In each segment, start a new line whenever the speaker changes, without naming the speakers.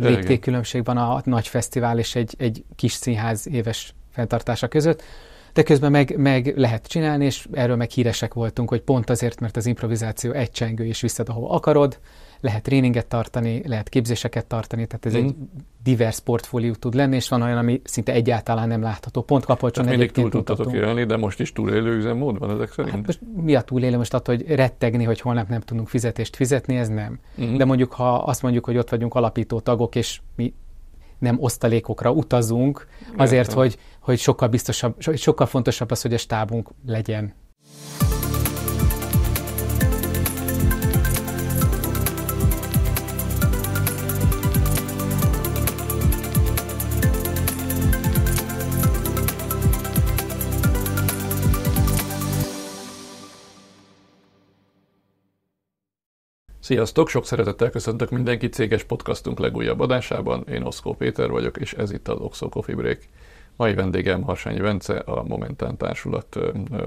légtérkülönbség van a nagy fesztivál és egy, egy kis színház éves fenntartása között de közben meg, meg lehet csinálni, és erről meg híresek voltunk, hogy pont azért, mert az improvizáció egy csengő, és visszad, ahova akarod, lehet tréninget tartani, lehet képzéseket tartani, tehát ez mm. egy divers portfólió tud lenni, és van olyan, ami szinte egyáltalán nem látható. Pont kapolcson mindig túl tudtatok
élni, de most is túlélő van ezek szerint? Hát most
mi a túlélő most attól, hogy rettegni, hogy holnap nem tudunk fizetést fizetni, ez nem. Mm. De mondjuk, ha azt mondjuk, hogy ott vagyunk alapító tagok, és mi nem osztalékokra utazunk, azért, Értem. hogy hogy sokkal biztosabb, sokkal fontosabb az, hogy a stábunk legyen.
Sziasztok! Sok szeretettel köszöntök mindenkit céges podcastunk legújabb adásában. Én Oszkó Péter vagyok, és ez itt az Oxo Coffee Break. Mai vendégem Harsányi Vence, a Momentán Társulat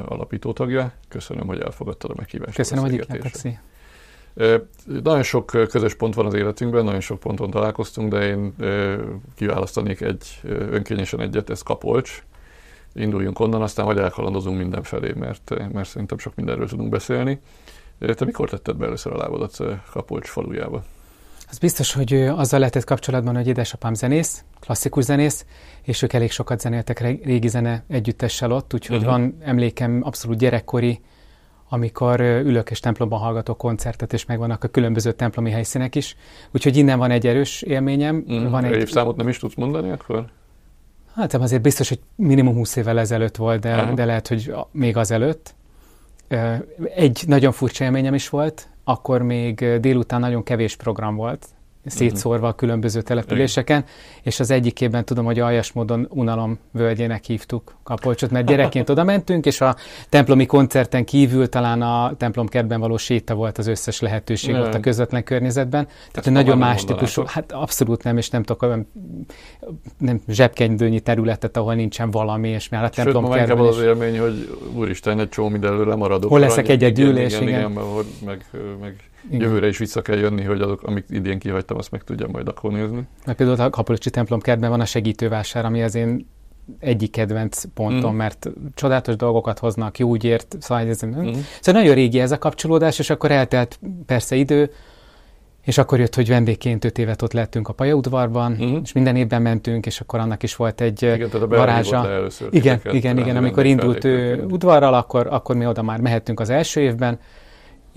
alapító tagja. Köszönöm, hogy elfogadtad a meghívást. Köszönöm, hogy itt Nagyon sok közös pont van az életünkben, nagyon sok ponton találkoztunk, de én kiválasztanék egy önkényesen egyet, ez Kapolcs. Induljunk onnan, aztán vagy elkalandozunk mindenfelé, mert, mert szerintem sok mindenről tudunk beszélni. Te mikor tetted be először a lábadat Kapolcs falujába?
Az biztos, hogy azzal lehetett kapcsolatban, hogy édesapám zenész, klasszikus zenész, és ők elég sokat zenéltek régi zene együttessel ott, úgyhogy uh-huh. van emlékem abszolút gyerekkori, amikor ülök és templomban hallgatok koncertet, és megvannak a különböző templomi helyszínek is. Úgyhogy innen van egy erős élményem. Uh-huh. Van egy... Évszámot
nem is tudsz mondani akkor?
Hát azért biztos, hogy minimum 20 évvel ezelőtt volt, de, uh-huh. de lehet, hogy még azelőtt. Egy nagyon furcsa élményem is volt, akkor még délután nagyon kevés program volt, szétszórva a különböző településeken, Igen. és az egyikében tudom, hogy aljas módon unalom völgyének hívtuk Kapolcsot, mert gyerekként oda mentünk, és a templomi koncerten kívül talán a templom kertben való séta volt az összes lehetőség ott a közvetlen környezetben. Tehát Ezt nagyon más típusú, hát abszolút nem, és nem tudok olyan nem zsebkendőnyi területet, ahol nincsen valami, és már a templom Sőt, kertben is... az
élmény, hogy úristen, egy csomó mindenről lemaradok. Hol leszek egyedül, és igen, igen, igen. igen meg, meg igen. Jövőre is vissza kell jönni, hogy azok, amit idén kihagytam, azt meg tudjam majd akkor nézni.
Na, például a Kapolocsi templom kertben van a segítővásár, ami az én egyik kedvenc pontom, mm. mert csodálatos dolgokat hoznak, jó ért, szóval, ez, mm. szóval nagyon régi ez a kapcsolódás, és akkor eltelt persze idő, és akkor jött, hogy vendégként öt évet ott lettünk a pályaudvarban, mm. és minden évben mentünk, és akkor annak is volt egy igen, tehát a varázsa. Először igen, igen, igen, amikor indult ő udvarral, akkor, akkor mi oda már mehettünk az első évben,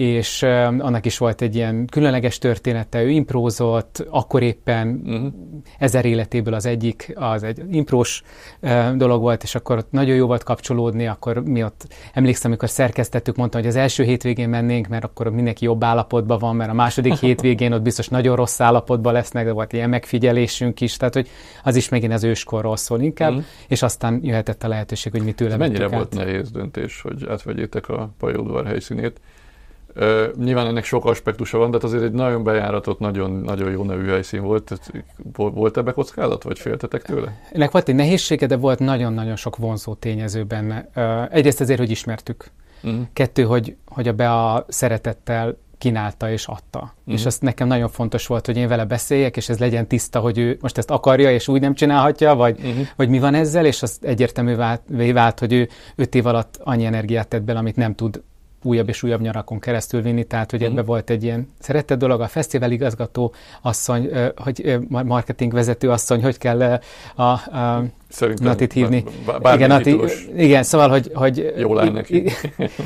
és annak is volt egy ilyen különleges története, ő improzott akkor éppen uh-huh. ezer életéből az egyik, az egy imprós dolog volt, és akkor ott nagyon jó volt kapcsolódni, akkor mi ott, emlékszem, amikor szerkesztettük, mondtam, hogy az első hétvégén mennénk, mert akkor mindenki jobb állapotban van, mert a második hétvégén ott biztos nagyon rossz állapotban lesznek, de volt ilyen megfigyelésünk is, tehát hogy az is megint az őskorról szól inkább, uh-huh. és aztán jöhetett a lehetőség, hogy mi tőle Mennyire volt
át. nehéz döntés, hogy átvegyétek a pajódvar helyszínét? nyilván ennek sok aspektusa van, de hát azért egy nagyon bejáratott, nagyon, nagyon jó nevű helyszín volt. Volt ebbe kockázat, vagy féltetek tőle?
Ennek volt egy nehézsége, de volt nagyon-nagyon sok vonzó tényező benne. egyrészt azért, hogy ismertük. Uh-huh. Kettő, hogy, hogy a bea szeretettel kínálta és adta. Uh-huh. És azt nekem nagyon fontos volt, hogy én vele beszéljek, és ez legyen tiszta, hogy ő most ezt akarja, és úgy nem csinálhatja, vagy, uh-huh. vagy mi van ezzel, és az egyértelművé vált, vált, hogy ő öt év alatt annyi energiát tett bele, amit nem tud újabb és újabb nyarakon keresztül vinni, tehát hogy mm. ebbe volt egy ilyen szeretett dolog, a fesztivál igazgató asszony, hogy marketing vezető asszony, hogy kell a, a Szerintem Natit hívni. Igen, Nati, igen, szóval, hogy... hogy Jó lenne neki.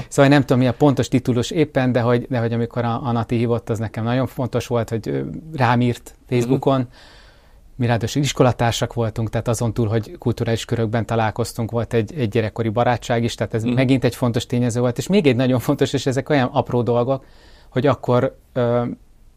szóval nem tudom, mi a pontos titulus éppen, de hogy, de hogy amikor a, a Nati hívott, az nekem nagyon fontos volt, hogy rám írt mhm. Facebookon, mm mi ráadásul iskolatársak voltunk, tehát azon túl, hogy kulturális körökben találkoztunk, volt egy, egy gyerekkori barátság is, tehát ez mm. megint egy fontos tényező volt, és még egy nagyon fontos, és ezek olyan apró dolgok, hogy akkor ö,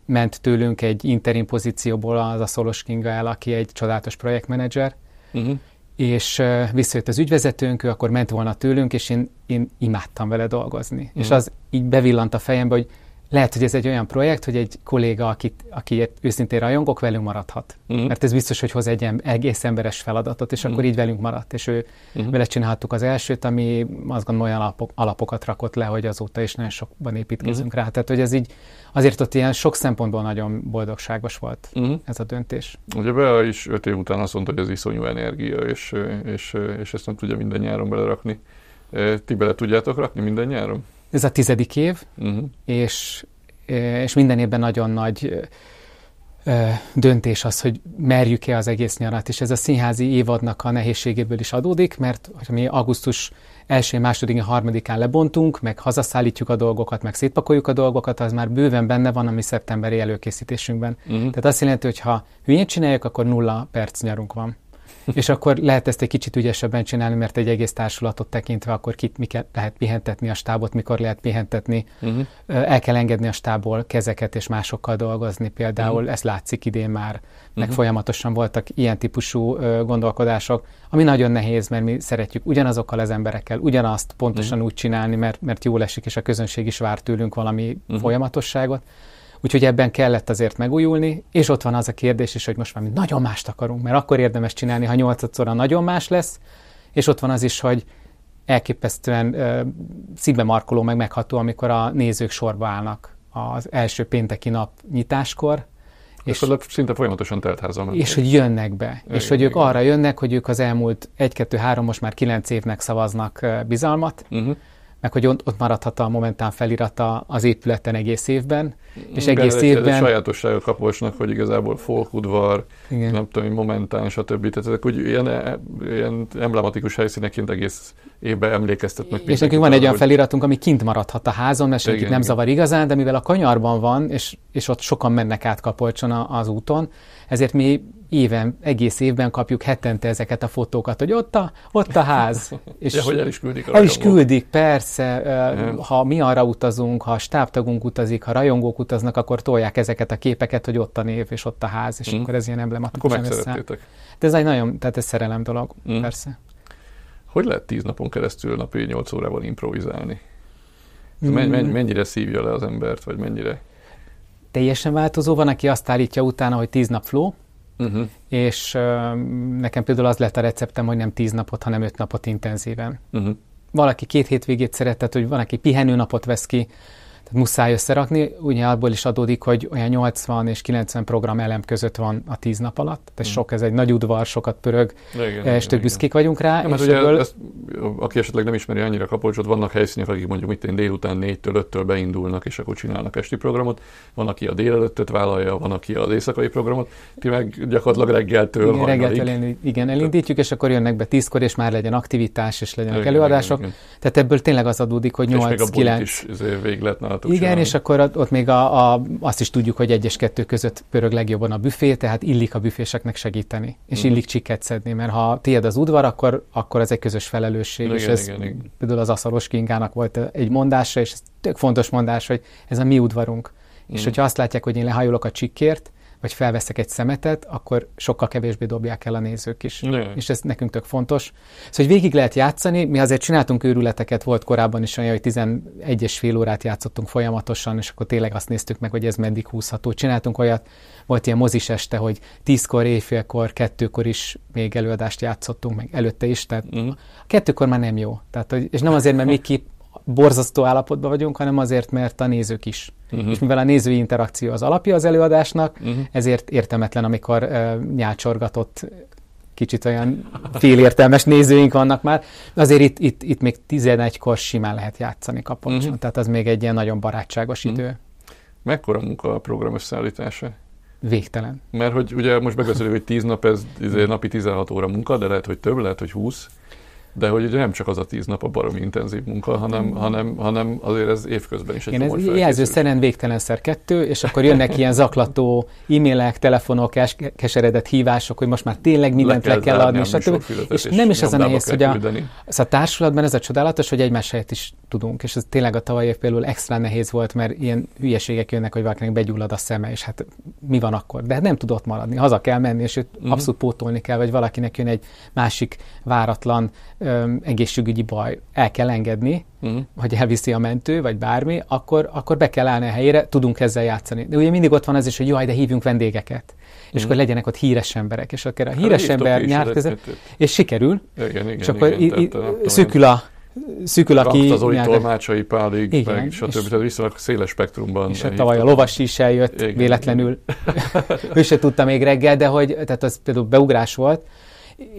ment tőlünk egy interim pozícióból az a Szolos Kinga el, aki egy csodálatos projektmenedzser, mm-hmm. és ö, visszajött az ügyvezetőnk, ő akkor ment volna tőlünk, és én, én imádtam vele dolgozni. Mm. És mhm. az így bevillant a fejembe, hogy lehet, hogy ez egy olyan projekt, hogy egy kolléga, akit, akiért őszintén rajongok, velünk maradhat. Uh-huh. Mert ez biztos, hogy hoz egy egész emberes feladatot, és uh-huh. akkor így velünk maradt. És ő uh-huh. vele csinálhattuk az elsőt, ami azt gondolom olyan alapok, alapokat rakott le, hogy azóta is nagyon sokban építkezünk uh-huh. rá. Tehát, hogy ez így azért ott ilyen sok szempontból nagyon boldogságos volt uh-huh. ez a döntés.
Ugye be is öt év után azt mondta, hogy ez iszonyú energia, és, és, és ezt nem tudja minden nyáron belerakni. Ti bele tudjátok rakni minden nyáron?
ez a tizedik év, uh-huh. és, és minden évben nagyon nagy döntés az, hogy merjük-e az egész nyarat, és ez a színházi évadnak a nehézségéből is adódik, mert hogy mi augusztus első, második, harmadikán lebontunk, meg hazaszállítjuk a dolgokat, meg szétpakoljuk a dolgokat, az már bőven benne van a mi szeptemberi előkészítésünkben. Uh-huh. Tehát azt jelenti, hogy ha hülyét csináljuk, akkor nulla perc nyarunk van és akkor lehet ezt egy kicsit ügyesebben csinálni, mert egy egész társulatot tekintve akkor kit ke- lehet pihentetni a stábot, mikor lehet pihentetni. Uh-huh. El kell engedni a stából kezeket és másokkal dolgozni például, uh-huh. ez látszik idén már, meg uh-huh. folyamatosan voltak ilyen típusú gondolkodások, ami nagyon nehéz, mert mi szeretjük ugyanazokkal az emberekkel ugyanazt pontosan uh-huh. úgy csinálni, mert, mert jól esik, és a közönség is vár tőlünk valami uh-huh. folyamatosságot. Úgyhogy ebben kellett azért megújulni, és ott van az a kérdés is, hogy most már mi nagyon mást akarunk, mert akkor érdemes csinálni, ha nyolcadszorra nagyon más lesz, és ott van az is, hogy elképesztően ö, szívbe markoló, meg megható, amikor a nézők sorba állnak az első pénteki nap nyitáskor,
és, és szinte folyamatosan telt mennek. És hogy jönnek be. Igen, és hogy ők igen.
arra jönnek, hogy ők az elmúlt 1-2-3, most már 9 évnek szavaznak bizalmat, uh-huh meg hogy ott, ott maradhat a momentán felirata az épületen
egész évben, és Igen, egész Igen, évben... Ez sajátossága kaposnak, hogy igazából folkudvar, Igen. nem tudom, momentán, stb. Tehát ezek úgy ilyen, ilyen emblematikus helyszíneként egész ébe emlékeztetnek. És nekünk van egy olyan feliratunk,
ami kint maradhat a házon, mert senkit nem zavar igazán, de mivel a kanyarban van, és, és ott sokan mennek át Kapolcson az úton, ezért mi éven, egész évben kapjuk hetente ezeket a fotókat, hogy ott a, ott a ház. És ja, hogy el is küldik a El is küldik, persze. Nem. Ha mi arra utazunk, ha a stábtagunk utazik, ha rajongók utaznak, akkor tolják ezeket a képeket, hogy ott a név és ott a ház, és hmm. akkor ez ilyen emblematikus. Akkor De ez egy nagyon, tehát ez szerelem dolog,
hmm. persze. Hogy lehet tíz napon keresztül napi 8 órával improvizálni? Men, hmm. men, mennyire szívja le az embert, vagy mennyire? Teljesen változó. Van, aki azt állítja utána, hogy tíz nap flow,
uh-huh. és uh, nekem például az lett a receptem, hogy nem tíz napot, hanem öt napot intenzíven. Uh-huh. Valaki két hétvégét szeretett, hogy van, aki napot vesz ki, tehát muszáj összerakni, ugye abból is adódik, hogy olyan 80 és 90 program elem között van a 10 nap alatt, tehát hmm. sok, ez egy nagy udvar, sokat pörög, igen, és eh, több büszkék vagyunk rá. Ja, mert hát ugye ebből... ezt,
aki esetleg nem ismeri annyira kapolcsot, vannak helyszínek, akik mondjuk itt délután 4-től 5-től beindulnak, és akkor csinálnak esti programot, van, aki a délelőttöt vállalja, van, aki az éjszakai programot, ti meg gyakorlatilag reggeltől igen, reggeltől
elindít, igen, elindítjuk, és akkor jönnek be 10-kor, és már legyen aktivitás, és legyenek igen, előadások. Igen, igen. Tehát ebből tényleg az adódik, hogy 8-9. És még a is
izé, végig lehetne csinálhatunk. Igen,
csinálni. és akkor ott még a, a, azt is tudjuk, hogy egyes kettő között pörög legjobban a büfé, tehát illik a büféseknek segíteni, és hmm. illik csiket szedni, mert ha tiéd az udvar, akkor, akkor ez egy közös felelősség, igen, és ez igen, igen. például az Aszalos Kingának volt egy mondása, és ez tök fontos mondás, hogy ez a mi udvarunk. Hmm. És mhm. hogyha azt látják, hogy én lehajolok a csikkért, vagy felveszek egy szemetet, akkor sokkal kevésbé dobják el a nézők is. Nő. És ez nekünk tök fontos. Szóval, hogy végig lehet játszani, mi azért csináltunk őrületeket, volt korábban is olyan, hogy 11 és fél órát játszottunk folyamatosan, és akkor tényleg azt néztük meg, hogy ez meddig húzható. Csináltunk olyat, volt ilyen mozis este, hogy tízkor, éjfélkor, kettőkor is még előadást játszottunk, meg előtte is, tehát mm. a kettőkor már nem jó. Tehát, hogy, és nem azért, mert mi borzasztó állapotban vagyunk, hanem azért, mert a nézők is. Uh-huh. És mivel a nézői interakció az alapja az előadásnak, uh-huh. ezért értemetlen, amikor uh, nyácsorgatott kicsit olyan félértelmes nézőink vannak már. Azért itt, itt, itt még 11-kor simán lehet játszani kapocsán, uh-huh. Mhm. tehát az még egy ilyen nagyon barátságos uh-huh.
idő. Mekkora munka a program összeállítása? Végtelen. Mert hogy ugye most megbeszéljük, hogy 10 nap, ez izé napi 16 óra munka, de lehet, hogy több, lehet, hogy 20 de hogy ugye nem csak az a tíz nap a barom intenzív munka, hanem, mm. hanem, hanem azért ez évközben is egy Igen, ez jelzőszerűen
végtelen kettő, és akkor jönnek ilyen zaklató e-mailek, telefonok, keseredett hívások, hogy most már tényleg mindent le kell, le kell adni, stb. És, és nem is ez a nehéz, hogy a, az szóval a társulatban ez a csodálatos, hogy egymás helyet is tudunk, és ez tényleg a tavalyi év például extra nehéz volt, mert ilyen hülyeségek jönnek, hogy valakinek begyullad a szeme, és hát mi van akkor? De hát nem tudott maradni, haza kell menni, és őt mm. abszolút pótolni kell, vagy valakinek jön egy másik váratlan egészségügyi baj, el kell engedni, mm. vagy elviszi a mentő, vagy bármi, akkor, akkor be kell állni a helyére, tudunk ezzel játszani. De ugye mindig ott van az is, hogy jaj, de hívjunk vendégeket. mm. És mhm. akkor legyenek ott híres emberek, és akkor a hát híres hát, ember nyárt között, és sikerül, igen, igen, és akkor igen, i- i- szűkül a szűkül, aki... az Oli Tolmácsai Pálig, igen, meg stb. És, tehát
viszonylag széles spektrumban. És a tavaly a lovas
is eljött igen, véletlenül. Igen. ő se tudta még reggel, de hogy tehát az például beugrás volt,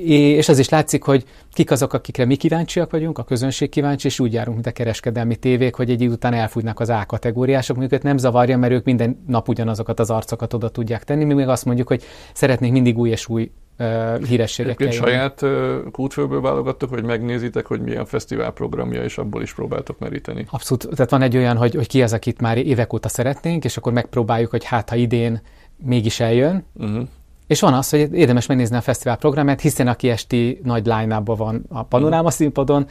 és ez is látszik, hogy kik azok, akikre mi kíváncsiak vagyunk, a közönség kíváncsi, és úgy járunk, mint a kereskedelmi tévék, hogy egy idő után elfújnak az A kategóriások, mondjuk nem zavarja, mert ők minden nap ugyanazokat az arcokat oda tudják tenni, mi még azt mondjuk, hogy szeretnénk mindig új és új uh, hírességekkel. Egyébként
saját uh, kultfőből válogattok, hogy megnézitek, hogy milyen fesztivál programja, és abból is próbáltok meríteni.
Abszolút. Tehát van egy olyan, hogy, hogy ki az, akit már évek óta szeretnénk, és akkor megpróbáljuk, hogy hát ha idén mégis eljön, uh-huh. És van az, hogy érdemes megnézni a fesztivál programját, hiszen aki esti nagy line van a panoráma mm. színpadon,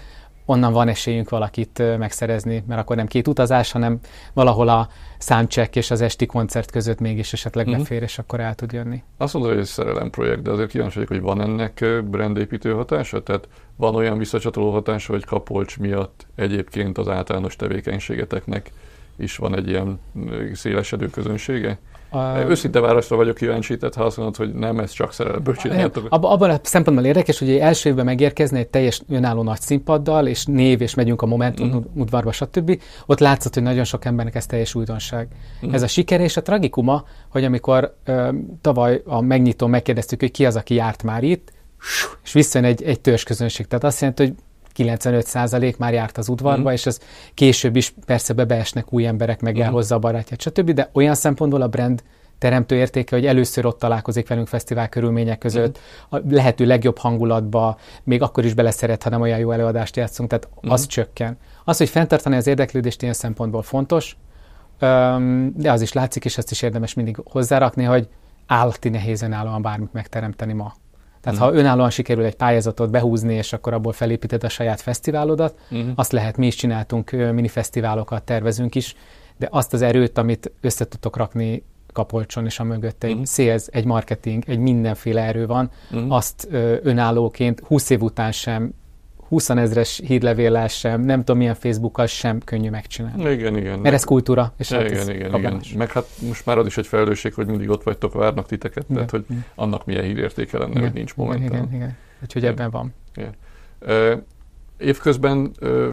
onnan van esélyünk valakit megszerezni, mert akkor nem két utazás, hanem valahol a számcsek és az esti koncert között mégis esetleg mm-hmm. befér, és akkor el tud jönni.
Azt mondod, hogy ez szerelem projekt, de azért kíváncsi vagyok, hogy van ennek brandépítő hatása? Tehát van olyan visszacsatoló hatása, hogy Kapolcs miatt egyébként az általános tevékenységeteknek is van egy ilyen szélesedő közönsége? Uh, Őszinte válaszra vagyok kíváncsi, tehát ha azt mondod, hogy nem, ez csak szerelemből csináltam. Ab,
abban a szempontból érdekes, hogy első évben megérkezni egy teljes önálló nagy színpaddal, és név, és megyünk a Momentum uh-huh. udvarba, stb. Ott látszott, hogy nagyon sok embernek ez teljes újdonság. Uh-huh. Ez a siker és a tragikuma, hogy amikor ö, tavaly a megnyitó megkérdeztük, hogy ki az, aki járt már itt, és visszajön egy, egy közönség Tehát azt jelenti, hogy 95% már járt az udvarba, mm. és ez később is persze bebeesnek új emberek, meg mhm. elhozza a barátját, stb. De olyan szempontból a brand teremtő értéke, hogy először ott találkozik velünk fesztivál körülmények között, uh-huh. a lehető legjobb hangulatba, még akkor is beleszeret, ha nem olyan jó előadást játszunk, tehát uh-huh. az csökken. Az, hogy fenntartani az érdeklődést ilyen szempontból fontos, de az is látszik, és ezt is érdemes mindig hozzárakni, hogy állati nehézen állóan bármit megteremteni ma. Tehát uh-huh. ha önállóan sikerül egy pályázatot behúzni, és akkor abból felépíted a saját fesztiválodat, uh-huh. azt lehet, mi is csináltunk, minifesztiválokat tervezünk is, de azt az erőt, amit össze tudtok rakni kapolcson, és a mögött egy uh-huh. Mhm. szélz, egy marketing, egy mindenféle erő van, uh-huh. azt önállóként 20 év után sem 20 ezres hírlevéllel sem, nem tudom milyen Facebookkal sem könnyű megcsinálni. Igen, igen. Mert ez kultúra. És hát igen, ez igen, igen.
Meg hát most már az is egy felelősség, hogy mindig ott vagytok, várnak titeket, igen. tehát hogy igen. annak milyen hírértéke lenne, igen. hogy nincs momentum. Igen, igen, igen.
Úgyhogy igen. ebben van.
Igen. évközben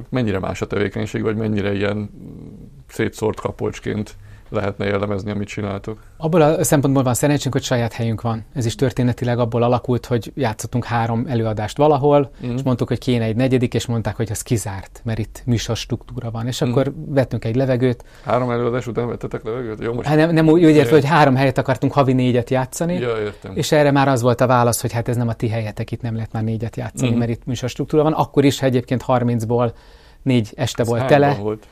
mennyire más a tevékenység, vagy mennyire ilyen mm, szétszórt kapolcsként lehetne jellemezni, amit csináltok?
Abból a szempontból van szerencsénk, hogy saját helyünk van. Ez is történetileg abból alakult, hogy játszottunk három előadást valahol, mm. és mondtuk, hogy kéne egy negyedik, és mondták, hogy az kizárt, mert itt struktúra van. És akkor mm. vettünk egy levegőt.
Három előadás után vettetek levegőt? Jó, most... Hát nem, nem úgy értve, hogy
három helyet akartunk havi négyet játszani, ja, értem. és erre már az volt a válasz, hogy hát ez nem a ti helyetek, itt nem lehet már négyet játszani, mm. mert itt struktúra van. Akkor is, ha egyébként 30-ból négy este ez volt tele. Volt?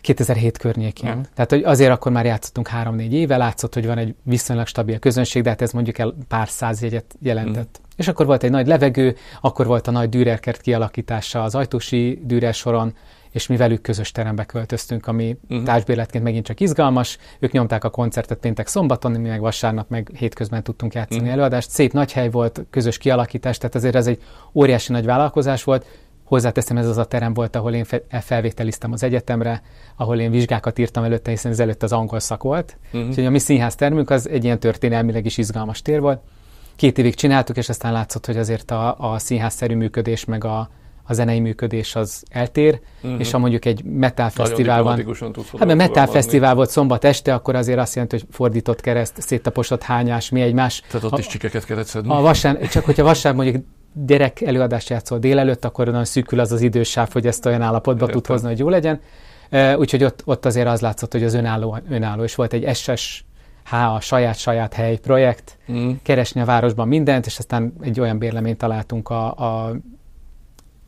2007 környékén. Mm. Tehát hogy azért akkor már játszottunk 3-4 éve, látszott, hogy van egy viszonylag stabil közönség, de hát ez mondjuk el pár száz jegyet jelentett. Mm. És akkor volt egy nagy levegő, akkor volt a nagy dűrerkert kialakítása az ajtósi dűrer soron, és mi velük közös terembe költöztünk, ami uh-huh. társbérletként megint csak izgalmas. Ők nyomták a koncertet péntek szombaton, mi meg vasárnap, meg hétközben tudtunk játszani uh-huh. előadást. Szép nagy hely volt, közös kialakítás, tehát azért ez egy óriási nagy vállalkozás volt. Hozzáteszem, ez az a terem volt, ahol én felvételiztem az egyetemre, ahol én vizsgákat írtam előtte, hiszen előtt az angol szak volt. Uh-huh. Úgyhogy a mi színház termünk az egy ilyen történelmileg is izgalmas tér volt. Két évig csináltuk, és aztán látszott, hogy azért a, a színházszerű működés, meg a, a zenei működés az eltér, uh-huh. és ha mondjuk egy metal van, hát mert metal fesztivál volt szombat este, akkor azért azt jelenti, hogy fordított kereszt, széttaposott hányás, mi egymás. Tehát ott a, is csikeket
kellett szedni. A vasár, csak
hogyha vasár mondjuk gyerek előadást játszol délelőtt, akkor nagyon szűkül az az idősáv, hogy ezt olyan állapotba Értem. tud hozni, hogy jó legyen. Úgyhogy ott, ott azért az látszott, hogy az önálló, önálló és volt egy SS há a saját-saját hely projekt, mm. keresni a városban mindent, és aztán egy olyan bérleményt találtunk a, a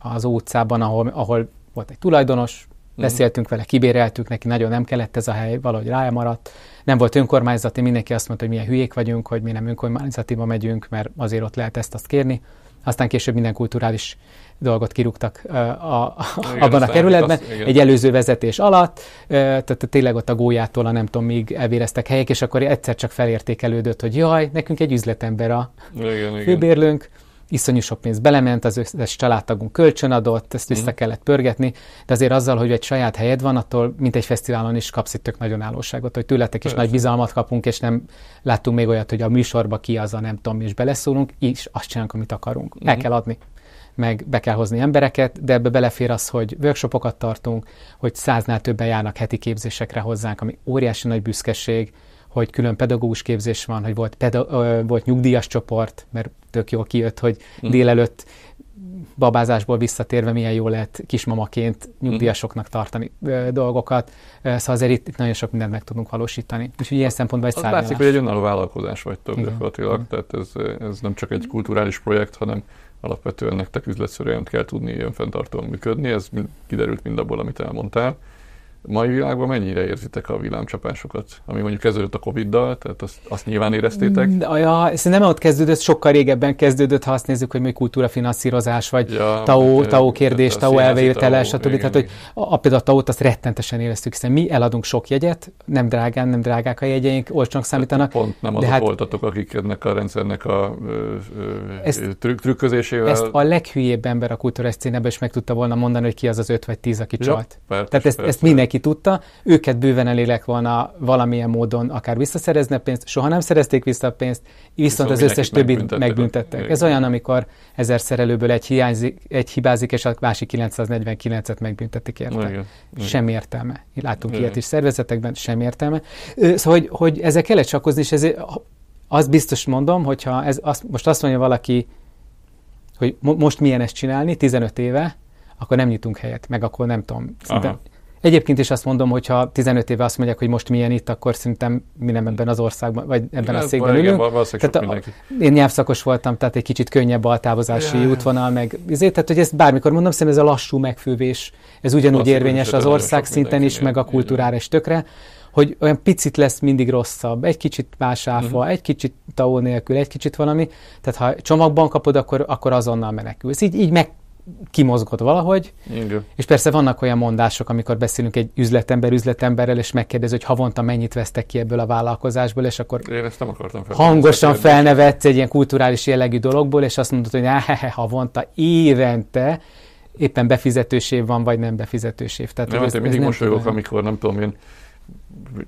az utcában, ahol, ahol volt egy tulajdonos, mhm. beszéltünk vele, kibéreltük neki, nagyon nem kellett ez a hely, valahogy rámaradt. Nem volt önkormányzati, mindenki azt mondta, hogy milyen hülyék vagyunk, hogy mi nem önkormányzatiba megyünk, mert azért ott lehet ezt azt kérni. Aztán később minden kulturális dolgot kirúgtak a, a, igen, abban a kerületben, az, egy előző vezetés alatt, tehát tényleg ott a gólyától a nem tudom, még elvéreztek helyek, és akkor egyszer csak felértékelődött, hogy jaj, nekünk egy üzletember a igen, főbérlőnk, igen iszonyú sok pénz belement, az összes családtagunk kölcsönadott, ezt vissza mhm. kellett pörgetni, de azért azzal, hogy egy saját helyed van, attól, mint egy fesztiválon is kapsz itt tök nagyon állóságot, hogy tőletek is Persze. nagy bizalmat kapunk, és nem láttunk még olyat, hogy a műsorba ki az a nem tudom, és beleszólunk, és azt csinálunk, amit akarunk. Mm. El mhm. kell adni meg be kell hozni embereket, de ebbe belefér az, hogy workshopokat tartunk, hogy száznál többen járnak heti képzésekre hozzánk, ami óriási nagy büszkeség, hogy külön pedagógus képzés van, hogy volt, peda- ö, volt nyugdíjas csoport, mert tök jól kijött, hogy mm. délelőtt babázásból visszatérve milyen jó lehet kismamaként nyugdíjasoknak mhm. tartani ö, dolgokat. Szóval azért itt, itt nagyon sok mindent meg tudunk valósítani. Úgyhogy ilyen szempontból egy szárnyalás. Látszik, hogy egy
önálló vállalkozás vagytok Igen. gyakorlatilag, Igen. tehát ez, ez nem csak egy kulturális projekt, hanem alapvetően nektek üzletszerűen kell tudni ilyen fenntartóan működni, ez kiderült mind abból, amit elmondtál mai világban mennyire érzitek a villámcsapásokat, ami mondjuk kezdődött a Covid-dal, tehát azt, azt nyilván éreztétek? Mm,
ja, nem ott kezdődött, sokkal régebben kezdődött, ha azt nézzük, hogy még kultúrafinanszírozás, vagy ja, TAO, TAO kérdés, TAO elvejötele, stb. Tehát, hogy a, például a TAO-t azt rettentesen éreztük, hiszen mi eladunk sok jegyet, nem drágán, nem drágák a jegyeink, olcsónak számítanak. Pont nem azok hát,
voltatok, akik ennek a rendszernek a trükk, trükközésével. Ezt a
leghülyébb ember a kultúra is meg tudta volna mondani, hogy ki az az öt vagy tíz, aki ja, csalt. Persze, tehát ezt, persze. ezt mindenki mindenki tudta, őket bőven elélek volna valamilyen módon akár visszaszerezne pénzt, soha nem szerezték vissza a pénzt, viszont viszont az összes többit megbüntettek. Ez olyan, amikor ezer szerelőből egy, hiányzik, egy hibázik, és a másik 949-et megbüntetik érte. Igen, sem értelme. Látunk ilyet is szervezetekben, sem értelme. Szóval, hogy, hogy ezek kellett csakozni, és ezért azt biztos mondom, hogyha ez, azt, most azt mondja valaki, hogy mo- most milyen ezt csinálni, 15 éve, akkor nem nyitunk helyet, meg akkor nem tudom. Szinte, Egyébként is azt mondom, hogy ha 15 éve azt mondják, hogy most milyen itt, akkor szerintem mi nem ebben az országban, vagy ebben hát, igen, a székben ülünk. tehát a, én nyelvszakos voltam, tehát egy kicsit könnyebb a távozási ja, útvonal, meg ezért, tehát hogy ezt bármikor mondom, szerintem ez a lassú megfővés, ez ugyanúgy érvényes hát az ország szinten is, meg a kultúrára is tökre hogy olyan picit lesz mindig rosszabb, egy kicsit más áfa, uh-huh. Mhm. egy kicsit tau nélkül, egy kicsit valami. Tehát ha csomagban kapod, akkor, akkor azonnal menekülsz. Így, így meg kimozgott valahogy. Igen. És persze vannak olyan mondások, amikor beszélünk egy üzletember üzletemberrel, és megkérdez, hogy havonta mennyit vesztek ki ebből a vállalkozásból, és akkor Én ezt nem akartam fel, hangosan felnevetsz egy ilyen kulturális jellegű dologból, és azt mondod, hogy ha havonta, évente, éppen befizetős év van, vagy nem befizetős év. Tehát nem, ez, hát én mindig mosolyogok,
amikor nem tudom én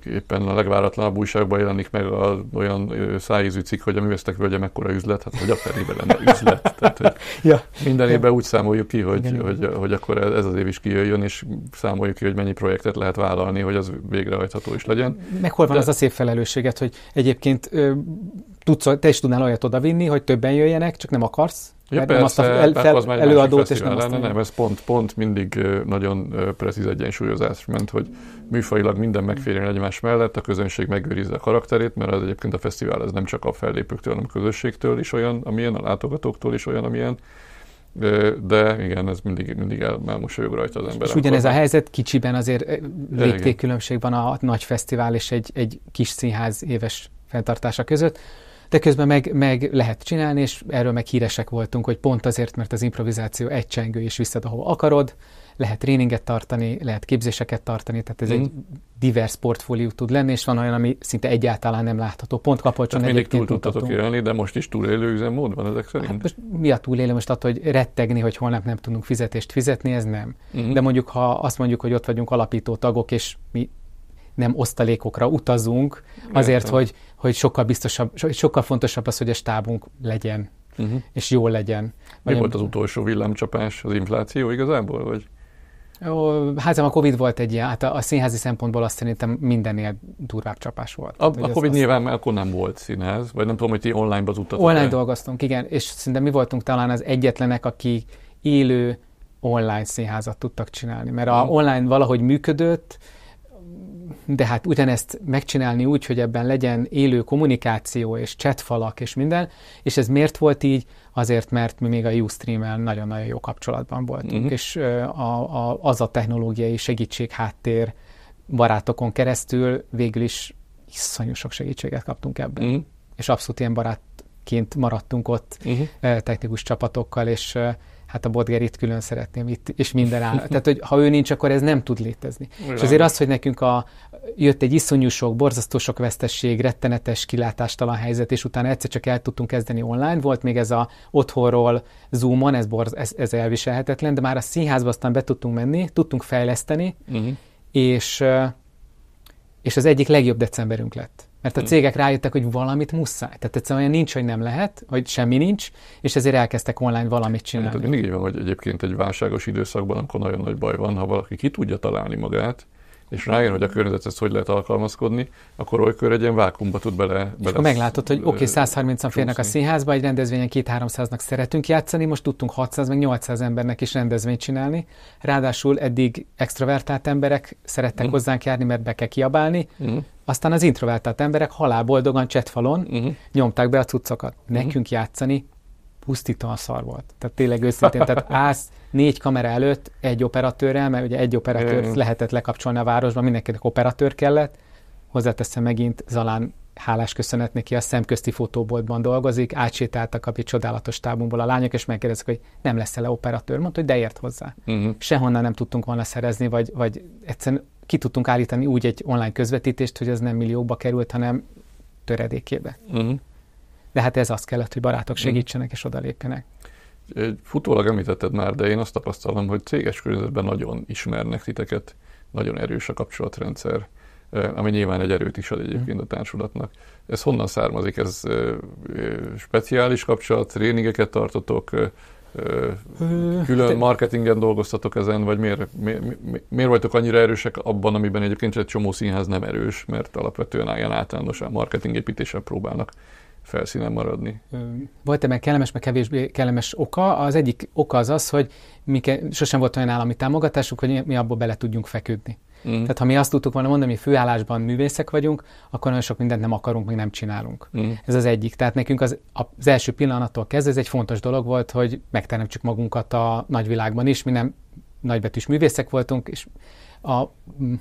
éppen a legváratlanabb újságban jelenik meg a, olyan szájízű cikk, hogy a művésztek völgye mekkora üzlet, hát hogy a felébe lenne üzlet. Tehát, hogy ja. Minden évben úgy számoljuk ki, hogy, Igen, hogy, hogy, akkor ez az év is kijöjjön, és számoljuk ki, hogy mennyi projektet lehet vállalni, hogy az végrehajtható is legyen.
Meg hol van De... az a szép felelősséget, hogy egyébként ö, tudsz, te is tudnál olyat odavinni, hogy többen jöjjenek, csak nem akarsz, Ja, meg persze, nem azt a hát fel, az fel, előadót, és nem azt lenne, nem, ez
pont, pont mindig nagyon precíz egyensúlyozás ment, hogy műfajilag minden megférjen egymás mellett, a közönség megőrizze a karakterét, mert az egyébként a fesztivál ez nem csak a fellépőktől, hanem a közösségtől is olyan, amilyen, a látogatóktól is olyan, amilyen, de igen, ez mindig, mindig elmosolyog rajta az ember. És ugyanez a
helyzet kicsiben azért léptékkülönbség van a nagy fesztivál és egy, egy kis színház éves fenntartása között. De közben meg, meg lehet csinálni, és erről meg híresek voltunk, hogy pont azért, mert az improvizáció egy csengő, és visszad, ahova akarod, lehet tréninget tartani, lehet képzéseket tartani, tehát ez mm. egy divers portfólió tud lenni, és van olyan, ami szinte egyáltalán nem látható. Pont kapolcson tehát mindig túl tudtatok élni,
de most is túlélő üzemmód van ezek hát szerint? Hát most
mi a túlélő most attól, hogy rettegni, hogy holnap nem tudunk fizetést fizetni, ez nem. Mm. De mondjuk, ha azt mondjuk, hogy ott vagyunk alapító tagok, és mi nem osztalékokra utazunk, azért, Értem. hogy, hogy sokkal biztosabb, sokkal fontosabb az, hogy a stábunk
legyen, uh-huh. és jó legyen. Mi Vagy volt az utolsó villámcsapás, az infláció igazából, vagy?
Házam a Covid volt egy ilyen, hát a, a színházi szempontból azt szerintem mindennél durvább csapás volt. A, a Covid az,
nyilván, mert akkor nem volt színház, vagy nem tudom, hogy ti online az tudtatok. Online el.
dolgoztunk, igen, és szerintem mi voltunk talán az egyetlenek, akik élő online színházat tudtak csinálni, mert a mhm. online valahogy működött, de hát ugyanezt megcsinálni úgy, hogy ebben legyen élő kommunikáció és chatfalak és minden, és ez miért volt így? Azért, mert mi még a Ustream-el nagyon-nagyon jó kapcsolatban voltunk, uh-huh. és a, a, az a technológiai segítség háttér barátokon keresztül végül is iszonyú sok segítséget kaptunk ebben. Uh-huh. Mhm. És abszolút ilyen barátként maradtunk ott uh-huh. technikus csapatokkal, és hát a Bodgerit külön szeretném itt, és minden áll. Tehát, hogy ha ő nincs, akkor ez nem tud létezni. Ugyan. És azért az, hogy nekünk a, jött egy iszonyú sok, borzasztó sok vesztesség, rettenetes, kilátástalan helyzet, és utána egyszer csak el tudtunk kezdeni online, volt még ez a otthonról zoomon, ez, borz, ez, ez elviselhetetlen, de már a színházba aztán be tudtunk menni, tudtunk fejleszteni, uh-huh. és, és az egyik legjobb decemberünk lett. Mert a mm. cégek rájöttek, hogy valamit muszáj. Tehát egyszerűen olyan nincs, hogy nem lehet, hogy semmi nincs, és ezért elkezdtek online valamit csinálni. Hát
mindig van, hogy egyébként egy válságos időszakban, akkor nagyon nagy baj van, ha valaki ki tudja találni magát, és rájön, hogy a környezethez hogy lehet alkalmazkodni, akkor olykor egy ilyen vákumba tud bele. bele és akkor meglátod, hogy oké, okay, 130-an férnek a
színházba, egy rendezvényen 2-300-nak szeretünk játszani, most tudtunk 600 meg 800 embernek is rendezvényt csinálni. Ráadásul eddig extrovertált emberek szerettek mm. hozzánk járni, mert be kell kiabálni, mm. aztán az introvertált emberek halálboldogan csetfalon mm. nyomták be a cuccokat. Nekünk játszani pusztítóan szar volt. Tehát tényleg őszintén, tehát állsz négy kamera előtt egy operatőrrel, mert ugye egy operatőr lehetett lekapcsolni a városban, mindenkinek operatőr kellett. Hozzáteszem megint, Zalán hálás köszönet neki, a szemközti fotóboltban dolgozik, átsétáltak a egy csodálatos tábunkból a lányok, és megkérdezik, hogy nem lesz le operatőr, mondta, hogy de ért hozzá. Uh-huh. Sehonnan nem tudtunk volna szerezni, vagy, vagy egyszerűen ki tudtunk állítani úgy egy online közvetítést, hogy ez nem millióba került, hanem töredékébe. Uh-huh de hát ez azt kellett, hogy barátok mm. segítsenek és odalépjenek.
Futólag említetted már, de én azt tapasztalom, hogy céges környezetben nagyon ismernek titeket, nagyon erős a kapcsolatrendszer, ami nyilván egy erőt is ad egyébként a társulatnak. Ez honnan származik? Ez speciális kapcsolat, tréningeket tartotok, külön marketingen dolgoztatok ezen, vagy miért, miért, miért vagytok annyira erősek abban, amiben egyébként egy csomó színház nem erős, mert alapvetően ilyen általános marketingépítéssel próbálnak felszínen maradni.
Volt ebben kellemes, meg kevésbé kellemes oka. Az egyik oka az az, hogy mi ke- sosem volt olyan állami támogatásuk, hogy mi abból bele tudjunk feküdni. Mm. Tehát ha mi azt tudtuk volna mondani, hogy főállásban művészek vagyunk, akkor nagyon sok mindent nem akarunk, meg nem csinálunk. Mm. Ez az egyik. Tehát nekünk az, az első pillanattól kezdve ez egy fontos dolog volt, hogy megteremtsük magunkat a nagyvilágban is. Mi nem nagybetűs művészek voltunk, és a mm,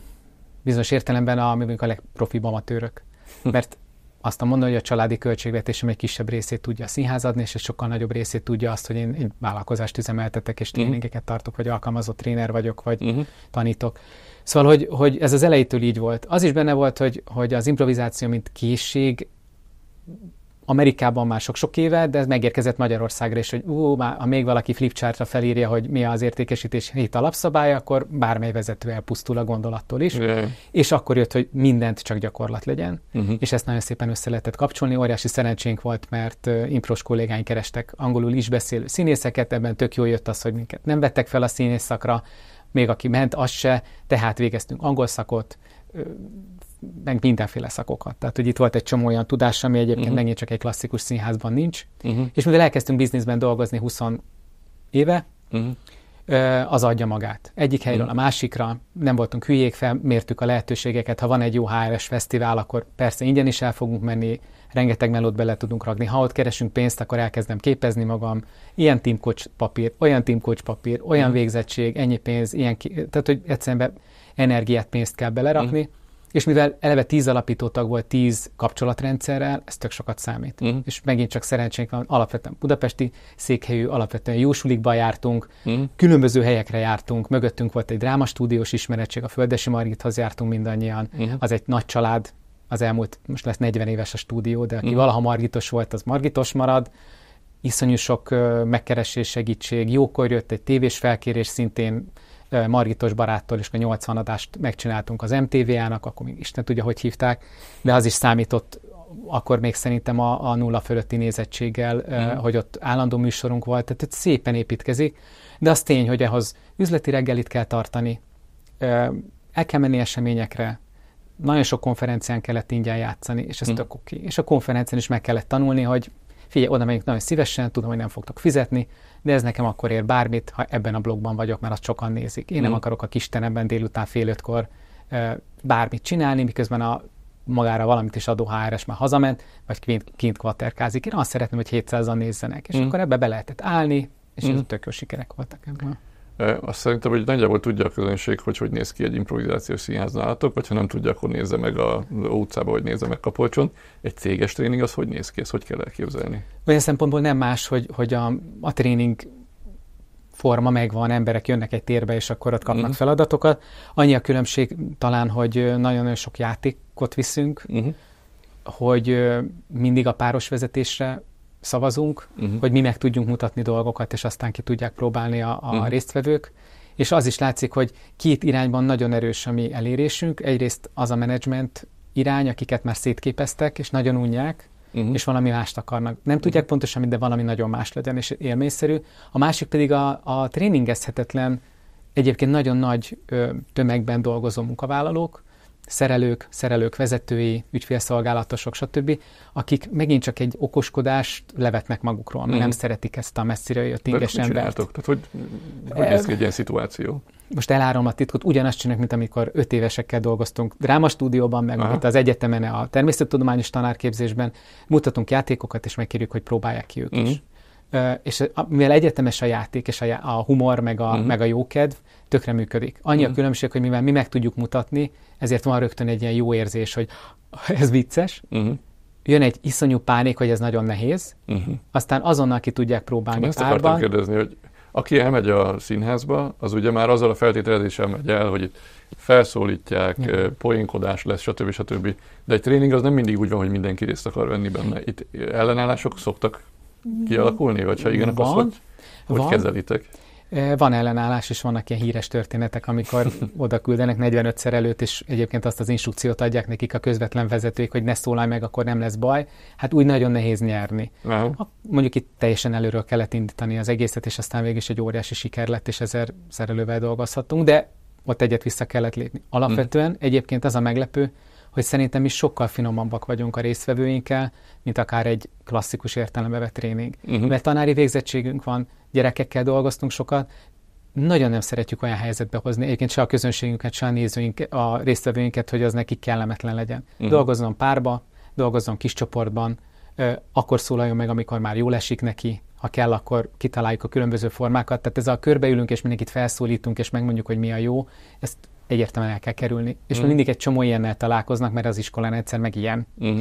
bizonyos értelemben a, mi vagyunk a legprofibb amatőrök. Mert azt a mondani, hogy a családi költségvetésem egy kisebb részét tudja a színház adni, és egy sokkal nagyobb részét tudja azt, hogy én, én vállalkozást üzemeltetek, és mhm. tréningeket tartok, vagy alkalmazott tréner vagyok, vagy uh-huh. tanítok. Szóval, hogy, hogy ez az elejétől így volt. Az is benne volt, hogy, hogy az improvizáció, mint készség, Amerikában már sok-sok éve, de ez megérkezett Magyarországra is, hogy ú, már, ha még valaki flipchartra felírja, hogy mi az értékesítés hét alapszabály, akkor bármely vezető elpusztul a gondolattól is. Yeah. És akkor jött, hogy mindent csak gyakorlat legyen, uh-huh. és ezt nagyon szépen össze lehetett kapcsolni. Óriási szerencsénk volt, mert impros kollégáink kerestek angolul is beszélő színészeket, ebben tök jól jött az, hogy minket nem vettek fel a színész szakra, még aki ment, az se, tehát végeztünk angol szakot, meg mindenféle szakokat. Tehát, hogy itt volt egy csomó olyan tudás, ami egyébként uh-huh. megint csak egy klasszikus színházban nincs. Uh-huh. És mivel elkezdtünk bizniszben dolgozni 20 éve, uh-huh. az adja magát. Egyik helyről uh-huh. a másikra, nem voltunk hülyék, felmértük a lehetőségeket, ha van egy jó HRS fesztivál, akkor persze ingyen is el fogunk menni, rengeteg melót bele tudunk ragni. Ha ott keresünk pénzt, akkor elkezdem képezni magam. Ilyen teamcoach papír, olyan teamcoach papír, olyan uh-huh. végzettség, ennyi pénz, ilyen ki... tehát hogy egyszerűen energiát, pénzt kell belerakni. Uh-huh és mivel eleve tíz alapítótag volt tíz kapcsolatrendszerrel, ez tök sokat számít. Uh-huh. És megint csak szerencsénk van, alapvetően budapesti székhelyű, alapvetően jósulikba jártunk, uh-huh. különböző helyekre jártunk, mögöttünk volt egy drámastúdiós ismeretség, a Földesi Margithoz jártunk mindannyian, uh-huh. az egy nagy család, az elmúlt, most lesz 40 éves a stúdió, de aki uh-huh. valaha Margitos volt, az Margitos marad, iszonyú sok megkeresés, segítség, jókor jött egy tévés felkérés szintén, Margitos baráttól is a 80 adást megcsináltunk az MTV-ának, akkor még Isten tudja, hogy hívták, de az is számított akkor még szerintem a, a nulla fölötti nézettséggel, mm. hogy ott állandó műsorunk volt, tehát szépen építkezik, de az tény, hogy ahhoz üzleti reggelit kell tartani, el kell menni eseményekre, nagyon sok konferencián kellett ingyen játszani, és ez mm. tök oké. És a konferencián is meg kellett tanulni, hogy figyelj, oda megyünk nagyon szívesen, tudom, hogy nem fogtok fizetni, de ez nekem akkor ér bármit, ha ebben a blogban vagyok, mert azt sokan nézik. Én nem mm. akarok a kis teremben délután fél ötkor e, bármit csinálni, miközben a magára valamit is adó HRS már hazament, vagy kint, kint kvaterkázik. Én azt szeretném, hogy 700-an nézzenek. És mm. akkor ebbe be lehetett állni, és mm. ez tök jó sikerek voltak
ebben azt szerintem, hogy nagyjából tudja a közönség, hogy hogy néz ki egy improvizációs színház nálatok, vagy ha nem tudja, akkor nézze meg a utcába, vagy nézze meg kapolcson. Egy céges tréning az hogy néz ki, ezt hogy kell elképzelni?
Olyan szempontból nem más, hogy, hogy a, a tréning forma megvan, emberek jönnek egy térbe, és akkor ott kapnak uh-huh. feladatokat. Annyi a különbség talán, hogy nagyon-nagyon sok játékot viszünk, uh-huh. hogy mindig a páros vezetésre szavazunk, uh-huh. hogy mi meg tudjunk mutatni dolgokat, és aztán ki tudják próbálni a, a uh-huh. résztvevők. És az is látszik, hogy két irányban nagyon erős a mi elérésünk. Egyrészt az a menedzsment irány, akiket már szétképeztek, és nagyon unják, uh-huh. és valami mást akarnak. Nem uh-huh. tudják pontosan, de valami nagyon más legyen, és élményszerű. A másik pedig a, a tréningezhetetlen, egyébként nagyon nagy ö, tömegben dolgozó munkavállalók, szerelők, szerelők vezetői, ügyfélszolgálatosok, stb., akik megint csak egy okoskodást levetnek magukról, mert mm. nem mhm. szeretik ezt a messzire jött inges embert. Tehát hogy,
hogy ez egy ilyen szituáció?
Most elárom a titkot, ugyanazt csinálok, mint amikor öt évesekkel dolgoztunk stúdióban, meg Aha. az egyetemen, a természettudományos tanárképzésben, mutatunk játékokat, és megkérjük, hogy próbálják ki ők mm. is. Mhm. És mivel egyetemes a játék, és a, a humor, meg a, mm. meg a jókedv, tökre működik. Annyi a mm. különbség, hogy mivel mi meg tudjuk mutatni, ezért van rögtön egy ilyen jó érzés, hogy ez vicces, uh-huh. jön egy iszonyú pánik, hogy ez nagyon nehéz, uh-huh. aztán azonnal ki tudják próbálni Ezt párban. akartam
kérdezni, hogy aki elmegy a színházba, az ugye már azzal a feltételezéssel megy el, hogy itt felszólítják, ja. poénkodás lesz, stb. stb. De egy tréning az nem mindig úgy van, hogy mindenki részt akar venni benne. Itt ellenállások szoktak kialakulni, vagy ha igen, akkor hogy, hogy van. kezelitek?
E, van ellenállás, és vannak ilyen híres történetek, amikor oda küldenek 45 előtt, és egyébként azt az instrukciót adják nekik a közvetlen vezetők, hogy ne szólalj meg, akkor nem lesz baj. Hát úgy nagyon nehéz nyerni. Aha. Mondjuk itt teljesen előről kellett indítani az egészet, és aztán végig is egy óriási siker lett, és ezer szerelővel dolgozhatunk, de ott egyet vissza kellett lépni. Alapvetően egyébként az a meglepő, hogy szerintem mi sokkal finomabbak vagyunk a résztvevőinkkel, mint akár egy klasszikus értelembe vett tréning. Uh-huh. Mert tanári végzettségünk van, gyerekekkel dolgoztunk sokat, nagyon nem szeretjük olyan helyzetbe hozni, egyébként se a közönségünket, se a nézőink, a résztvevőinket, hogy az nekik kellemetlen legyen. Uh-huh. Dolgozzon párba, dolgozzon kis csoportban, akkor szólaljon meg, amikor már jól esik neki, ha kell, akkor kitaláljuk a különböző formákat. Tehát ez a körbeülünk, és mindenkit felszólítunk, és megmondjuk, hogy mi a jó, ezt egyértelműen el kell kerülni. És uh-huh. mindig egy csomó ilyennel találkoznak, mert az iskolán egyszer meg ilyen. Uh-huh.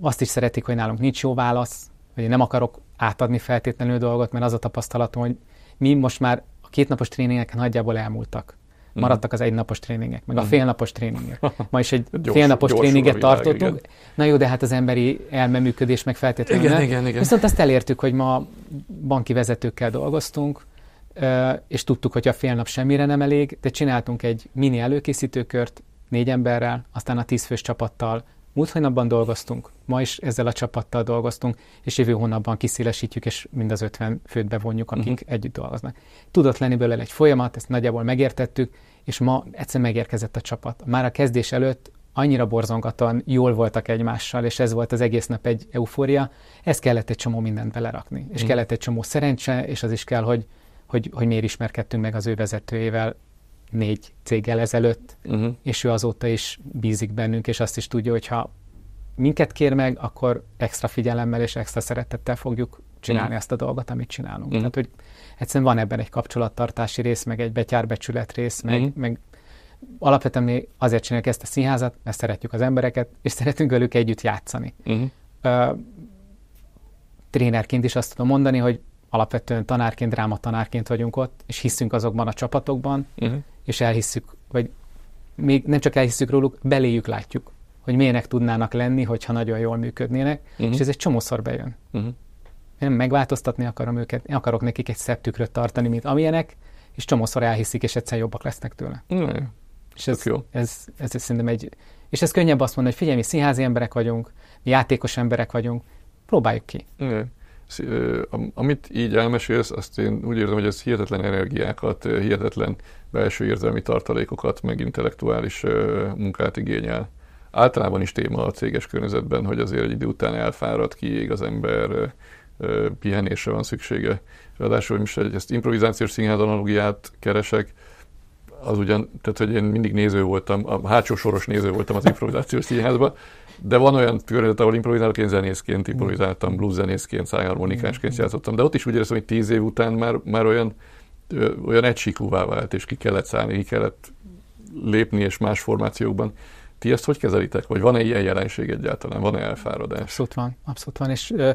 Azt is szeretik, hogy nálunk nincs jó válasz, vagy én nem akarok átadni feltétlenül dolgot, mert az a tapasztalatom, hogy mi most már a kétnapos tréningek nagyjából elmúltak. Mm-hmm. Maradtak az egynapos tréningek, meg a mm-hmm. félnapos tréningek. Ma is egy gyors, félnapos gyors tréninget tartottunk. Igen. Na jó, de hát az emberi működés meg feltétlenül. Igen, igen, igen. Viszont azt elértük, hogy ma banki vezetőkkel dolgoztunk, és tudtuk, hogy a fél nap semmire nem elég, de csináltunk egy mini előkészítőkört négy emberrel, aztán a tízfős csapattal. Múlt hónapban dolgoztunk, ma is ezzel a csapattal dolgoztunk, és jövő hónapban kiszélesítjük, és mind az ötven főt bevonjuk, akik uh-huh. együtt dolgoznak. Tudott lenni belőle egy folyamat, ezt nagyjából megértettük, és ma egyszer megérkezett a csapat. Már a kezdés előtt annyira borzongatóan jól voltak egymással, és ez volt az egész nap egy eufória, ez kellett egy csomó mindent belerakni, és mm. kellett egy csomó szerencse, és az is kell, hogy hogy, hogy miért ismerkedtünk meg az ő vezetőjével négy céggel ezelőtt, uh-huh. és ő azóta is bízik bennünk, és azt is tudja, hogy ha minket kér meg, akkor extra figyelemmel és extra szeretettel fogjuk csinálni uh-huh. Mhm. ezt a dolgot, amit csinálunk. Uh-huh. Tehát, hogy egyszerűen van ebben egy kapcsolattartási rész, meg egy betyárbecsület rész, meg, uh-huh. meg alapvetően mi azért csináljuk ezt a színházat, mert szeretjük az embereket, és szeretünk velük együtt játszani. Uh-huh. Ö, trénerként is azt tudom mondani, hogy alapvetően tanárként, dráma tanárként vagyunk ott, és hiszünk azokban a csapatokban, uh-huh. és elhisszük, vagy még nem csak elhisszük róluk, beléjük látjuk, hogy milyenek tudnának lenni, hogyha nagyon jól működnének, uh-huh. és ez egy csomószor bejön. Uh-huh. Én megváltoztatni akarom őket, én akarok nekik egy szebb tükröt tartani, mint amilyenek, és csomószor elhiszik, és egyszer jobbak lesznek tőle. Uh-huh. És ez, jó. Ez, ez, ez szerintem egy... És ez könnyebb azt mondani, hogy figyelj, mi színházi emberek vagyunk, mi játékos emberek vagyunk, próbáljuk ki.
Uh-huh. Amit így elmesélsz, azt én úgy érzem, hogy ez hihetetlen energiákat, hihetetlen belső érzelmi tartalékokat, meg intellektuális munkát igényel. Általában is téma a céges környezetben, hogy azért egy idő után elfárad, kiég az ember, pihenésre van szüksége. Ráadásul most egy, ezt improvizációs színház analogiát keresek, az ugyan, tehát hogy én mindig néző voltam, a hátsó soros néző voltam az improvizációs színházban, de van olyan környezet, ahol improvizálok, én zenészként improvizáltam, mm. blues zenészként, szájharmonikásként mm. játszottam, de ott is úgy éreztem, hogy tíz év után már, már olyan, olyan egysikúvá vált, és ki kellett szállni, ki kellett lépni, és más formációkban. Ti ezt hogy kezelitek? Vagy van-e ilyen jelenség egyáltalán? Van-e elfáradás? Abszolút van, abszolút van, és ö,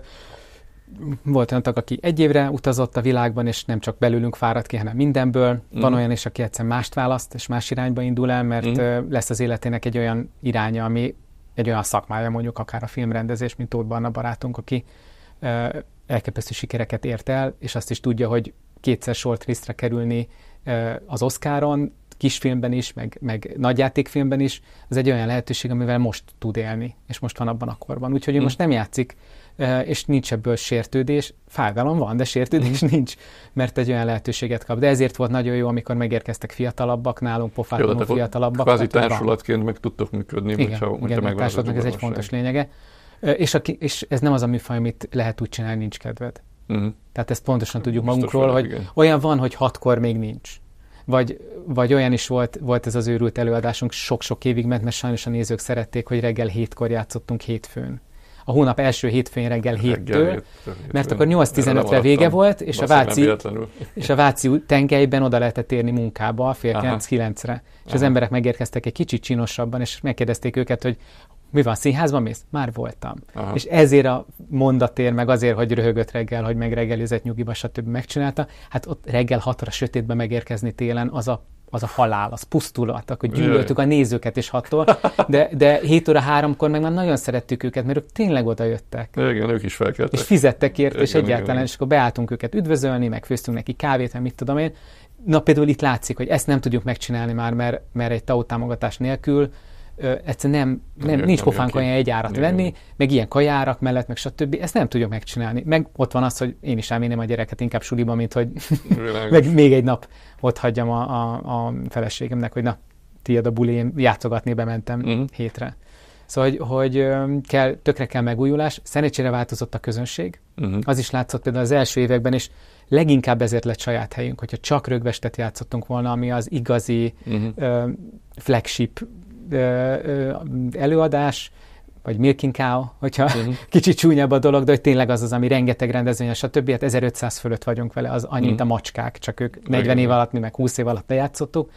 volt olyan tag, aki egy évre utazott a világban, és nem csak belülünk fáradt ki, hanem mindenből. Mm. Van olyan is, aki egyszer mást választ, és más irányba indul el, mert mm. lesz az életének egy olyan iránya, ami egy olyan szakmája, mondjuk akár a filmrendezés, mint Tóth Barna barátunk, aki elképesztő sikereket ért el, és azt is tudja, hogy kétszer shortlistre kerülni az Oscaron, kisfilmben is, meg, meg nagyjátékfilmben is, az egy olyan lehetőség, amivel most tud élni, és most van abban a korban. Úgyhogy ő hm. most nem játszik és nincs ebből sértődés. Fájdalom van, de sértődés mhm. nincs, mert egy olyan lehetőséget kap. De ezért volt nagyon jó, amikor megérkeztek fiatalabbak nálunk, pofátlanul fiatalabbak. Kvázi társulatként meg
tudtok működni, igen, hogyha, igen, hogyha ez egy fontos
lényege. És, a, és ez nem az a műfaj, amit lehet úgy csinálni, nincs kedved. Mm. Tehát ezt pontosan tudjuk Biztos magunkról, hogy igen. olyan van, hogy hatkor még nincs. Vagy, vagy olyan is volt, volt ez az őrült előadásunk, sok-sok évig ment, mert sajnos a nézők szerették, hogy reggel hétkor játszottunk hétfőn a hónap első hétfőn reggel 7-től, mert akkor 8-15-re vége volt, és a, Váci, és a Váci tengelyben oda lehetett érni munkába fél 9-9-re. És az emberek megérkeztek egy kicsit csinosabban, és megkérdezték őket, hogy mi van, színházban mész? Már voltam. Aha. És ezért a mondatér, meg azért, hogy röhögött reggel, hogy megreggelizett nyugiba, stb. megcsinálta, hát ott reggel hatra sötétben megérkezni télen, az a az a halál, az pusztulat, akkor gyűlöltük a nézőket is hattól, de, de 7 óra 3-kor meg már nagyon szerettük őket, mert ők tényleg oda jöttek.
Igen, ők is felkeltek. És
fizettek ért, igen, és egyáltalán, igen, igen. és akkor beálltunk őket üdvözölni, meg főztünk neki kávét, mert mit tudom én. Na például itt látszik, hogy ezt nem tudjuk megcsinálni már, mert, mert egy TAO támogatás nélkül egyszerűen nem, nem, nincs pofánk olyan egy árat nem. venni, meg ilyen kajárak mellett, meg stb. Ezt nem tudjuk megcsinálni. Meg ott van az, hogy én is elvinném a gyereket inkább suliba, mint hogy meg még egy nap ott hagyjam a, a, a feleségemnek, hogy na, tiéd a buli, én játszogatni bementem uh-huh. hétre. Szóval, hogy, hogy kell, tökre kell megújulás. Szerencsére változott a közönség. Uh-huh. Az is látszott például az első években, és leginkább ezért lett saját helyünk, hogyha csak rögvestet játszottunk volna, ami az igazi uh-huh. ö, flagship előadás, vagy Milking Cow, hogyha uh-huh. kicsit csúnyabb a dolog, de hogy tényleg az az, ami rengeteg rendezvény, többi, Hát 1500 fölött vagyunk vele, az annyit uh-huh. a macskák, csak ők 40 uh-huh. év alatt, mi meg 20 év alatt lejátszottuk.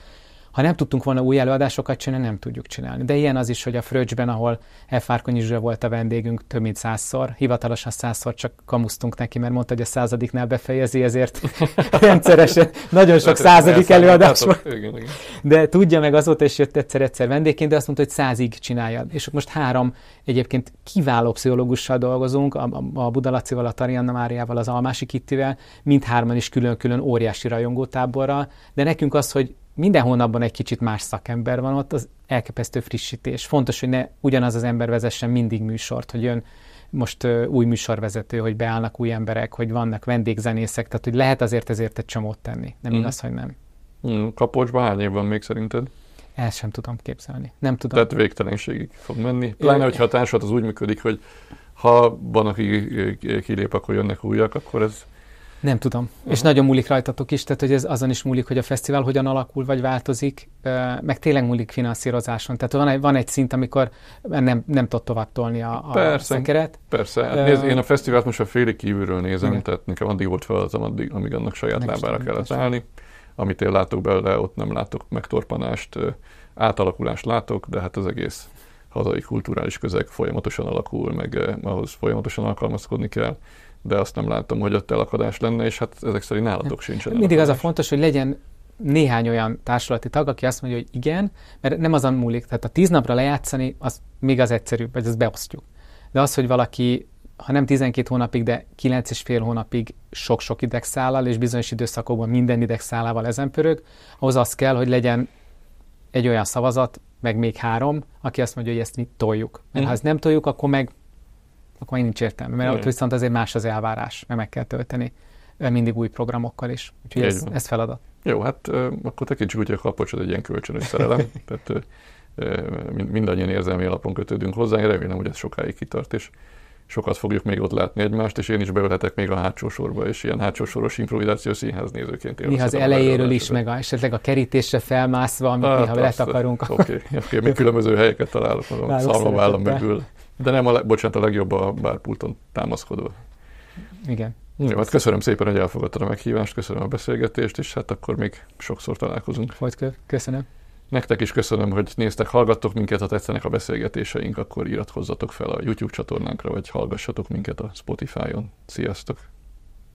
Ha nem tudtunk volna új előadásokat csinálni, nem tudjuk csinálni. De ilyen az is, hogy a Fröccsben, ahol F. Árkonyi Zsuzsa volt a vendégünk több mint százszor, hivatalosan százszor csak kamusztunk neki, mert mondta, hogy a századiknál befejezi, ezért rendszeresen nagyon sok századik előadás hát volt. De tudja meg azóta és jött egyszer-egyszer vendégként, de azt mondta, hogy százig csinálja. És most három egyébként kiváló pszichológussal dolgozunk, a, a Budalacival, a Tarianna Máriával, az Almási Kittivel, mindhárman is külön-külön óriási rajongótáborral, de nekünk az, hogy minden hónapban egy kicsit más szakember van ott, az elképesztő frissítés. Fontos, hogy ne ugyanaz az ember vezessen mindig műsort, hogy jön most új műsorvezető, hogy beállnak új emberek, hogy vannak vendégzenészek, tehát hogy lehet azért ezért egy csomót tenni. Nem mm. hogy nem.
Mm. Kapocsba hány év van még szerinted? El sem tudom képzelni. Nem tudom. Tehát végtelenségig fog menni. Pláne, hogyha a társulat az úgy működik, hogy ha van, aki kilép, akkor jönnek újak, akkor ez
nem tudom. Uh-huh. És nagyon múlik rajtatok is, tehát hogy ez azon is múlik, hogy a fesztivál hogyan alakul, vagy változik, meg tényleg múlik finanszírozáson. Tehát van egy, van egy szint, amikor nem, nem tud tovább tolni a, a persze, szekeret.
Persze, hát nézd, én a fesztivált most a félig kívülről nézem, Igen. tehát nekem addig volt feladatom, addig, amíg annak saját nem lábára kellett állni. Amit én látok belőle, ott nem látok megtorpanást, átalakulást látok, de hát az egész hazai kulturális közeg folyamatosan alakul, meg ahhoz folyamatosan alkalmazkodni kell de azt nem látom, hogy ott elakadás lenne, és hát ezek szerint nálatok hát, sincsen. Mindig elakadás. az
a fontos, hogy legyen néhány olyan társulati tag, aki azt mondja, hogy igen, mert nem azon múlik. Tehát a tíz napra lejátszani, az még az egyszerűbb, vagy ezt beosztjuk. De az, hogy valaki, ha nem 12 hónapig, de 9 és fél hónapig sok-sok idegszállal, és bizonyos időszakokban minden idegszálával ezen pörög, ahhoz az kell, hogy legyen egy olyan szavazat, meg még három, aki azt mondja, hogy ezt mi toljuk. Mert uh-huh. ha mhm. ezt nem toljuk, akkor meg akkor még nincs értelme, mert Igen. ott viszont azért más az elvárás, mert meg kell tölteni mindig új programokkal is. Úgyhogy ez, ez feladat.
Jó, hát akkor tekintsük úgy a kapocsod egy ilyen kölcsönös szerelem. Tehát mindannyian érzelmi alapon kötődünk hozzá. Én remélem, hogy ez sokáig kitart, és sokat fogjuk még ott látni egymást, és én is beülhetek még a hátsó sorba, és ilyen hátsó soros improvizáció színház nézőként. Néha az elejéről
is, meg a, esetleg a kerítésre felmászva, amit hát, néha letakarunk. Oké, okay, okay, még
különböző helyeket találok magam, szalmavállam mögül de nem a, le, bocsánat, a legjobb a bárpulton támaszkodva. Igen. Jó, hát köszönöm szépen, hogy elfogadtad a meghívást, köszönöm a beszélgetést, és hát akkor még sokszor találkozunk. Folytkő, köszönöm. Nektek is köszönöm, hogy néztek, hallgattok minket, ha tetszenek a beszélgetéseink, akkor iratkozzatok fel a YouTube csatornánkra, vagy hallgassatok minket a Spotify-on. Sziasztok!